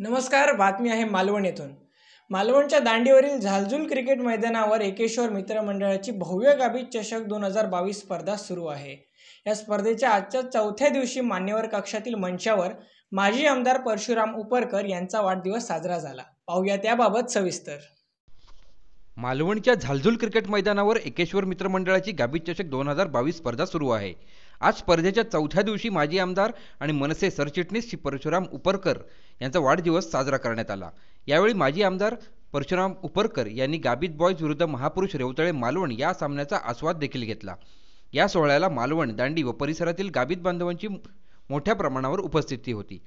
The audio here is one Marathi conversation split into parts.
नमस्कार बातमी आहे मालवण येथून मालवणच्या दांडीवरील झालझुल क्रिकेट मैदानावर एकेश्वर मित्रमंडळाची भव्य गाभी चषक दोन हजार बावीस स्पर्धा सुरू आहे या स्पर्धेच्या आजच्या चौथ्या दिवशी मान्यवर कक्षातील मंचावर माजी आमदार परशुराम उपरकर यांचा वाढदिवस साजरा झाला पाहूया त्याबाबत सविस्तर मालवणच्या झालझुल क्रिकेट मैदानावर एकेश्वर मित्रमंडळाची गाभी चषक दोन हजार बावीस स्पर्धा सुरू आहे आज स्पर्धेच्या चौथ्या दिवशी माजी आमदार आणि मनसे सरचिटणीस श्री परशुराम उपरकर यांचा वाढदिवस साजरा करण्यात आला यावेळी माजी आमदार परशुराम उपरकर यांनी गाबीत बॉयज विरुद्ध महापुरुष रेवतळे मालवण या सामन्याचा आस्वाद देखील घेतला या सोहळ्याला मालवण दांडी व परिसरातील गाबित बांधवांची मोठ्या प्रमाणावर उपस्थिती होती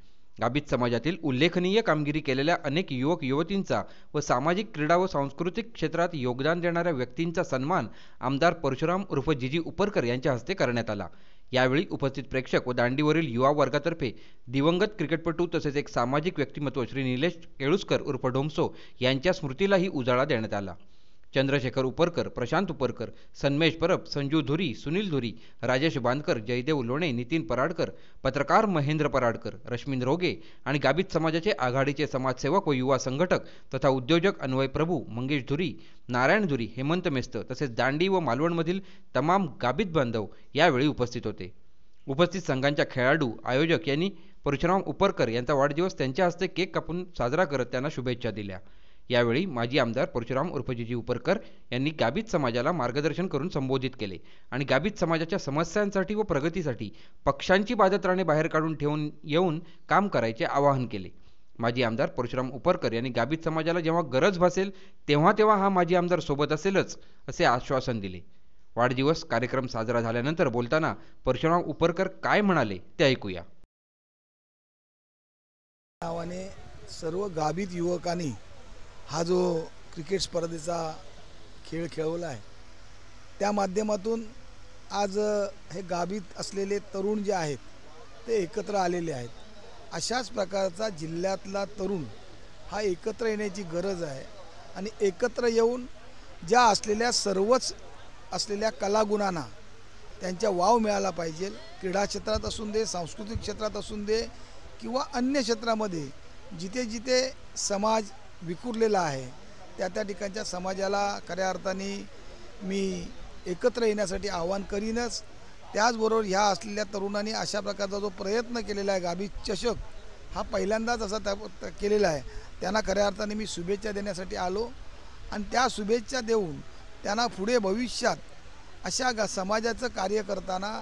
गाबित समाजातील उल्लेखनीय कामगिरी केलेल्या अनेक युवक युवतींचा व सामाजिक क्रीडा व सांस्कृतिक क्षेत्रात योगदान देणाऱ्या व्यक्तींचा सन्मान आमदार परशुराम उर्फ जिजी उपरकर यांच्या हस्ते करण्यात आला यावेळी उपस्थित प्रेक्षक व दांडीवरील युवा वर्गातर्फे दिवंगत क्रिकेटपटू तसेच एक सामाजिक व्यक्तिमत्व श्री निलेश केळुसकर उर्फ ढोमसो यांच्या स्मृतीलाही उजाळा देण्यात आला चंद्रशेखर उपरकर प्रशांत उपरकर सन्मेश परब संजू धुरी सुनील धुरी राजेश बांदकर जयदेव लोणे नितीन पराडकर पत्रकार महेंद्र पराडकर रश्मीन रोगे आणि गाबित समाजाचे आघाडीचे समाजसेवक व युवा संघटक तथा उद्योजक अन्वय प्रभू मंगेश धुरी नारायण धुरी हेमंत मेस्त तसेच दांडी व मालवणमधील तमाम गाबित बांधव यावेळी उपस्थित होते उपस्थित संघांच्या खेळाडू आयोजक यांनी परशुराम उपरकर यांचा वाढदिवस त्यांच्या हस्ते केक कापून साजरा करत त्यांना शुभेच्छा दिल्या यावेळी माजी आमदार परशुराम उर्फजीजी उपरकर यांनी गाबित समाजाला मार्गदर्शन करून संबोधित केले आणि गाबित समाजाच्या समस्यांसाठी व प्रगतीसाठी पक्षांची राणे बाहेर काढून ठेवून येऊन काम करायचे आवाहन केले माजी आमदार परशुराम उपरकर यांनी गाबित समाजाला जेव्हा गरज भासेल तेव्हा तेव्हा हा माजी आमदार सोबत असेलच असे आश्वासन दिले वाढदिवस कार्यक्रम साजरा झाल्यानंतर बोलताना परशुराम उपरकर काय म्हणाले ते ऐकूया नावाने सर्व गाभीत युवकांनी हा जो क्रिकेट स्पर्धेचा खेळ खेळवला आहे त्या माध्यमातून आज हे गाभीत असलेले तरुण जे आहेत ते एकत्र आलेले आहेत अशाच प्रकारचा जिल्ह्यातला तरुण हा एकत्र येण्याची गरज आहे आणि एकत्र येऊन ज्या असलेल्या सर्वच असलेल्या कलागुणांना त्यांच्या वाव मिळाला पाहिजे क्रीडा क्षेत्रात असून दे सांस्कृतिक क्षेत्रात असून दे किंवा अन्य क्षेत्रामध्ये जिथे जिथे समाज विकुरलेला आहे त्या त्या ठिकाणच्या समाजाला खऱ्या अर्थाने मी एकत्र येण्यासाठी आव्हान करीनच त्याचबरोबर ह्या असलेल्या तरुणांनी अशा प्रकारचा जो प्रयत्न केलेला आहे गाभी चषक हा पहिल्यांदाच असा त्या केलेला आहे त्यांना खऱ्या अर्थाने मी शुभेच्छा देण्यासाठी आलो आणि त्या शुभेच्छा देऊन त्यांना पुढे भविष्यात अशा गा समाजाचं कार्य करताना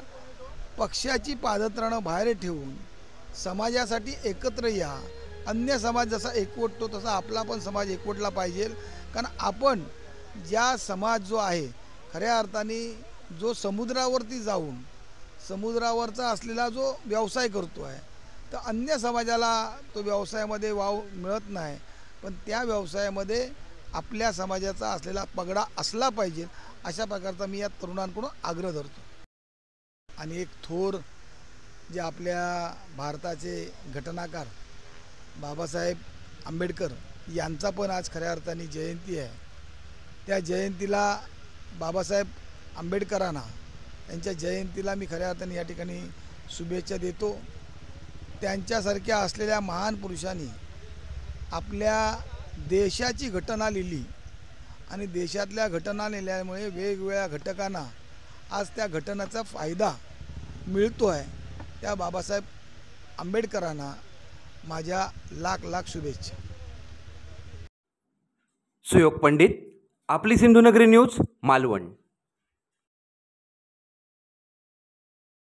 पक्षाची पादत्रणं बाहेर ठेवून समाजासाठी एकत्र या अन्य समाज जसा एकवटतो तसा आपला पण समाज एकवटला पाहिजे कारण आपण ज्या समाज जो आहे खऱ्या अर्थाने जो समुद्रावरती जाऊन समुद्रावरचा असलेला जो व्यवसाय करतो आहे तर अन्य समाजाला तो व्यवसायामध्ये वाव मिळत नाही पण त्या व्यवसायामध्ये आपल्या समाजाचा असलेला पगडा असला पाहिजे अशा प्रकारचा मी या तरुणांकडून आग्रह धरतो आणि एक थोर जे आपल्या भारताचे घटनाकार बाबासाहेब आंबेडकर यांचा पण आज खऱ्या अर्थाने जयंती आहे त्या जयंतीला बाबासाहेब आंबेडकरांना त्यांच्या जयंतीला मी खऱ्या अर्थाने या ठिकाणी शुभेच्छा देतो त्यांच्यासारख्या असलेल्या महान पुरुषांनी आपल्या देशाची घटना लिहिली आणि देशातल्या घटना लिहिल्यामुळे वेगवेगळ्या घटकांना आज त्या घटनाचा फायदा मिळतो आहे त्या बाबासाहेब आंबेडकरांना माझ्या लाख लाख शुभेच्छा सुयोग पंडित आपली सिंधुनगरी न्यूज मालवण